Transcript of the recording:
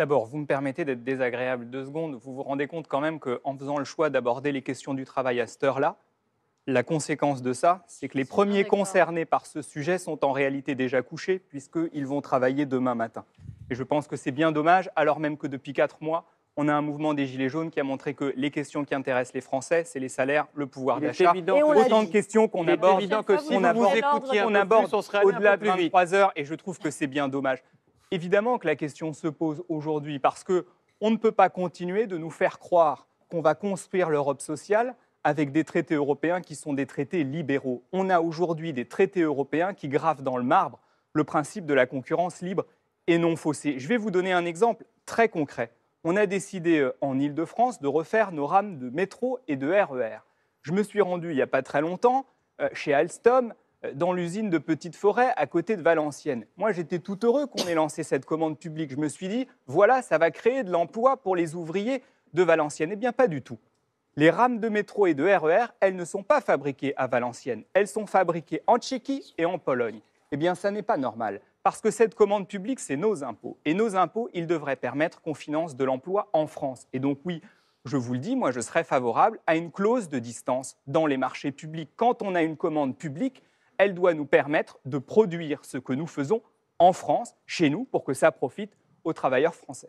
D'abord, vous me permettez d'être désagréable deux secondes. Vous vous rendez compte quand même qu'en faisant le choix d'aborder les questions du travail à cette heure-là, la conséquence de ça, c'est que les premiers concernés par ce sujet sont en réalité déjà couchés, puisqu'ils vont travailler demain matin. Et je pense que c'est bien dommage, alors même que depuis quatre mois, on a un mouvement des Gilets jaunes qui a montré que les questions qui intéressent les Français, c'est les salaires, le pouvoir d'achat, autant de questions qu'on aborde, que si on aborde, au-delà de 23 heures, et je trouve que c'est bien dommage. Évidemment que la question se pose aujourd'hui parce que on ne peut pas continuer de nous faire croire qu'on va construire l'Europe sociale avec des traités européens qui sont des traités libéraux. On a aujourd'hui des traités européens qui gravent dans le marbre le principe de la concurrence libre et non faussée. Je vais vous donner un exemple très concret. On a décidé euh, en Ile-de-France de refaire nos rames de métro et de RER. E Je me suis rendu il n'y a pas très longtemps euh, chez Alstom, euh, dans l'usine de Petite Forêt à côté de Valenciennes. Moi, j'étais tout heureux qu'on ait lancé cette commande publique. Je me suis dit, voilà, ça va créer de l'emploi pour les ouvriers de Valenciennes. Eh bien, pas du tout. Les rames de métro et de RER, e elles ne sont pas fabriquées à Valenciennes. Elles sont fabriquées en Tchéquie et en Pologne. Eh bien, ça n'est pas normal. Parce que cette commande publique, c'est nos impôts. Et nos impôts, ils devraient permettre qu'on finance de l'emploi en France. Et donc, oui, je vous le dis, moi, je serais favorable à une clause de distance dans les marchés publics. Quand on a une commande publique, elle doit nous permettre de produire ce que nous faisons en France, chez nous, pour que ça profite aux travailleurs français.